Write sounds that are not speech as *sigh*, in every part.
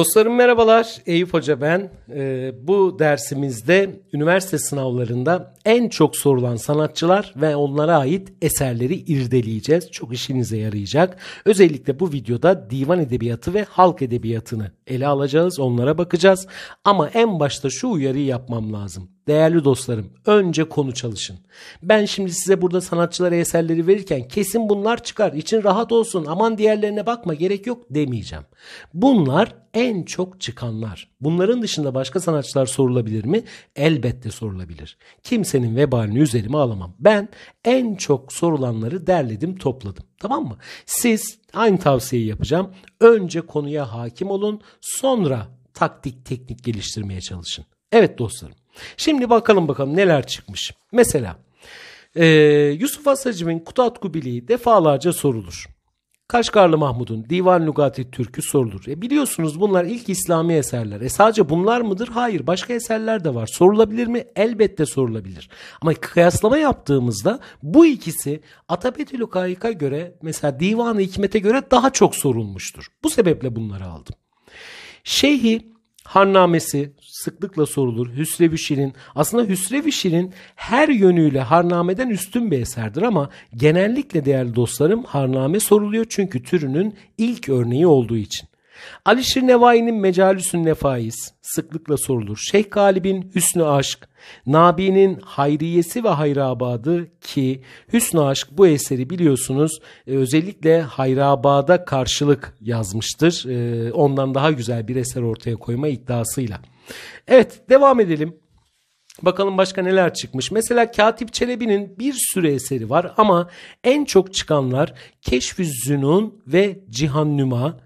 Dostlarım merhabalar, Eyüp Hoca ben. Ee, bu dersimizde üniversite sınavlarında en çok sorulan sanatçılar ve onlara ait eserleri irdeleyeceğiz. Çok işinize yarayacak. Özellikle bu videoda divan edebiyatı ve halk edebiyatını ele alacağız, onlara bakacağız. Ama en başta şu uyarıyı yapmam lazım. Değerli dostlarım, önce konu çalışın. Ben şimdi size burada sanatçılara eserleri verirken kesin bunlar çıkar, için rahat olsun, aman diğerlerine bakma gerek yok demeyeceğim. Bunlar en çok çıkanlar. Bunların dışında başka sanatçılar sorulabilir mi? Elbette sorulabilir. Kimsenin vebalini üzerime alamam. Ben en çok sorulanları derledim, topladım. Tamam mı? Siz aynı tavsiyeyi yapacağım. Önce konuya hakim olun, sonra taktik teknik geliştirmeye çalışın. Evet dostlarım. Şimdi bakalım bakalım neler çıkmış. Mesela e, Yusuf Asacim'in Kutat Kubili'yi defalarca sorulur. Kaşgarlı Mahmud'un Divan Lugati Türk'ü sorulur. E biliyorsunuz bunlar ilk İslami eserler. E sadece bunlar mıdır? Hayır. Başka eserler de var. Sorulabilir mi? Elbette sorulabilir. Ama kıyaslama yaptığımızda bu ikisi Atabetül Kayık'a göre mesela Divan-ı Hikmet'e göre daha çok sorulmuştur. Bu sebeple bunları aldım. Şeyhi Harnamesi sıklıkla sorulur. Hüsrev-i Şirin. Aslında Hüsrev-i Şirin her yönüyle Harname'den üstün bir eserdir ama genellikle değerli dostlarım Harname soruluyor çünkü türünün ilk örneği olduğu için. Alişir Nevai'nin Mecalüsün Nefais sıklıkla sorulur. Şeyh Galib'in Hüsnü Aşk, Nabi'nin Hayriyesi ve Hayrabadı ki Hüsnü Aşk bu eseri biliyorsunuz e, özellikle Hayrabada karşılık yazmıştır. E, ondan daha güzel bir eser ortaya koyma iddiasıyla. Evet devam edelim. Bakalım başka neler çıkmış. Mesela Katip Çelebi'nin bir sürü eseri var ama en çok çıkanlar Keşfüz Zünun ve Cihan Nüma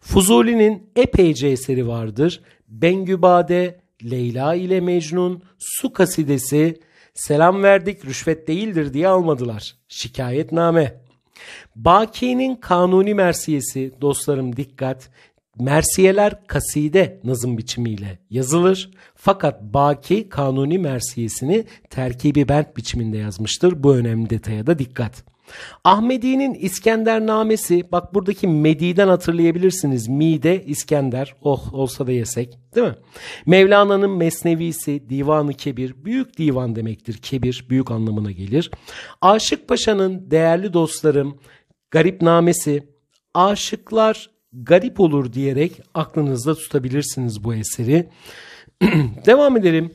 Fuzuli'nin epeyce eseri vardır. Bengübade, Leyla ile Mecnun, Su Kasidesi, Selam verdik rüşvet değildir diye almadılar. Şikayetname. Baki'nin Kanuni Mersiyesi dostlarım dikkat. Mersiyeler kaside nazım biçimiyle yazılır. Fakat Baki Kanuni Mersiyesini terkibi bent biçiminde yazmıştır. Bu önemli detaya da dikkat. Ahmedi'nin İskender namesi, bak buradaki Medi'den hatırlayabilirsiniz. Mide İskender oh olsa da yesek değil mi? Mevlana'nın Mesnevisi Divanı Kebir büyük divan demektir. Kebir büyük anlamına gelir. Aşık Paşa'nın değerli dostlarım garip namesi aşıklar garip olur diyerek aklınızda tutabilirsiniz bu eseri. *clears throat* Devam edelim.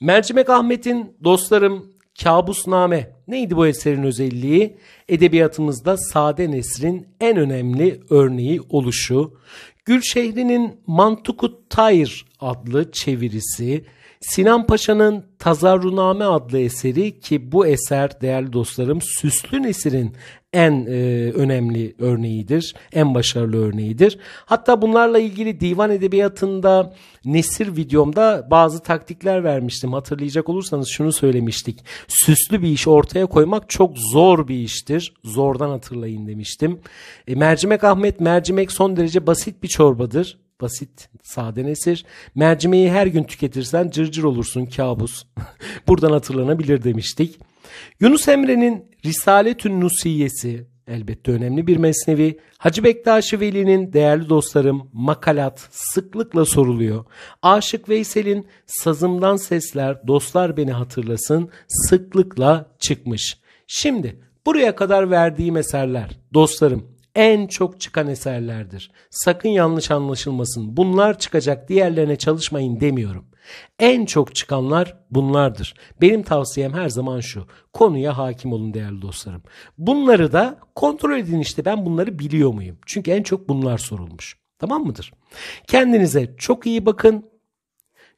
Mercimek Ahmet'in dostlarım Kabusname neydi bu eserin özelliği? Edebiyatımızda Sade Nesrin en önemli örneği oluşu. Gülşehri'nin Mantukut Tayr adlı çevirisi, Sinan Paşa'nın Tazarruname adlı eseri ki bu eser değerli dostlarım Süslü Nesir'in en e, önemli örneğidir, en başarılı örneğidir. Hatta bunlarla ilgili divan edebiyatında Nesir videomda bazı taktikler vermiştim. Hatırlayacak olursanız şunu söylemiştik. Süslü bir iş ortaya koymak çok zor bir iştir. Zordan hatırlayın demiştim. E, mercimek Ahmet mercimek son derece basit bir çorbadır basit, sade nesir. Mercimeği her gün tüketirsen cırcır olursun kabus. *laughs* Buradan hatırlanabilir demiştik. Yunus Emre'nin Risaletün Nusiyesi elbette önemli bir mesnevi. Hacı Bektaşi Veli'nin değerli dostlarım makalat sıklıkla soruluyor. Aşık Veysel'in sazımdan sesler dostlar beni hatırlasın sıklıkla çıkmış. Şimdi buraya kadar verdiğim eserler dostlarım en çok çıkan eserlerdir. Sakın yanlış anlaşılmasın. Bunlar çıkacak diğerlerine çalışmayın demiyorum. En çok çıkanlar bunlardır. Benim tavsiyem her zaman şu. Konuya hakim olun değerli dostlarım. Bunları da kontrol edin işte ben bunları biliyor muyum? Çünkü en çok bunlar sorulmuş. Tamam mıdır? Kendinize çok iyi bakın.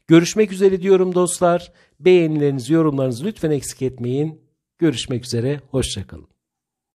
Görüşmek üzere diyorum dostlar. Beğenilerinizi, yorumlarınızı lütfen eksik etmeyin. Görüşmek üzere, hoşçakalın.